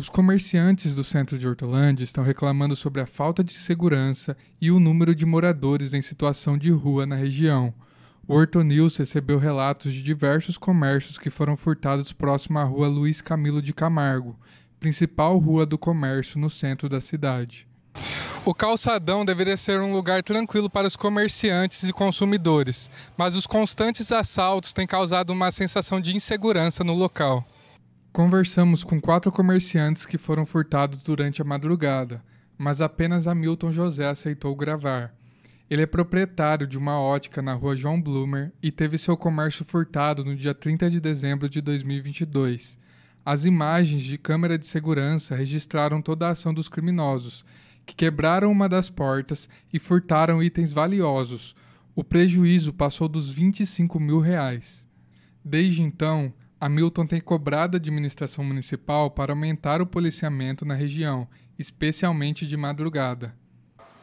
Os comerciantes do centro de Hortolândia estão reclamando sobre a falta de segurança e o número de moradores em situação de rua na região. O Horto News recebeu relatos de diversos comércios que foram furtados próximo à rua Luiz Camilo de Camargo, principal rua do comércio no centro da cidade. O calçadão deveria ser um lugar tranquilo para os comerciantes e consumidores, mas os constantes assaltos têm causado uma sensação de insegurança no local. Conversamos com quatro comerciantes que foram furtados durante a madrugada, mas apenas Hamilton José aceitou gravar. Ele é proprietário de uma ótica na rua João Blumer e teve seu comércio furtado no dia 30 de dezembro de 2022. As imagens de câmera de segurança registraram toda a ação dos criminosos, que quebraram uma das portas e furtaram itens valiosos. O prejuízo passou dos 25 mil reais. Desde então, Hamilton tem cobrado a administração municipal para aumentar o policiamento na região, especialmente de madrugada.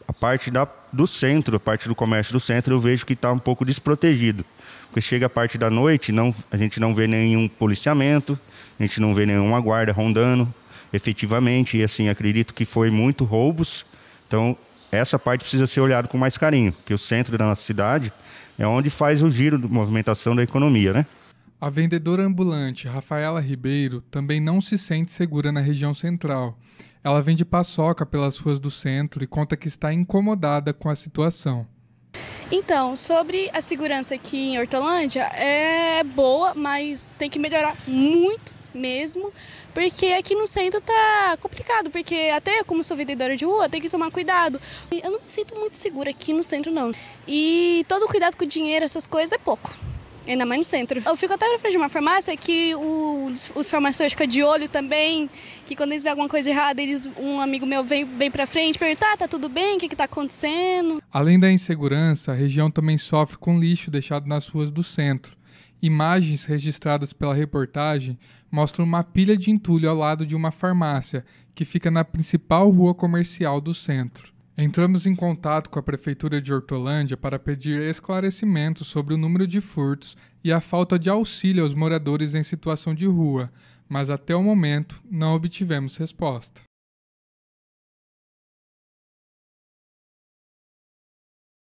A parte da, do centro, a parte do comércio do centro, eu vejo que está um pouco desprotegido. Porque chega a parte da noite, não, a gente não vê nenhum policiamento, a gente não vê nenhuma guarda rondando efetivamente. E assim, acredito que foi muito roubos. Então, essa parte precisa ser olhada com mais carinho, porque o centro da nossa cidade é onde faz o giro da movimentação da economia, né? A vendedora ambulante Rafaela Ribeiro também não se sente segura na região central. Ela vende paçoca pelas ruas do centro e conta que está incomodada com a situação. Então, sobre a segurança aqui em Hortolândia, é boa, mas tem que melhorar muito mesmo, porque aqui no centro tá complicado, porque até como sou vendedora de rua, tem que tomar cuidado. Eu não me sinto muito segura aqui no centro não. E todo cuidado com o dinheiro, essas coisas é pouco ainda mais no centro. Eu fico até na frente de uma farmácia que os farmacêuticos ficam de olho também, que quando eles veem alguma coisa errada, eles, um amigo meu vem, vem pra frente perguntar, tá, ah, tá tudo bem, o que, que tá acontecendo? Além da insegurança, a região também sofre com lixo deixado nas ruas do centro. Imagens registradas pela reportagem mostram uma pilha de entulho ao lado de uma farmácia, que fica na principal rua comercial do centro. Entramos em contato com a Prefeitura de Hortolândia para pedir esclarecimentos sobre o número de furtos e a falta de auxílio aos moradores em situação de rua, mas até o momento não obtivemos resposta.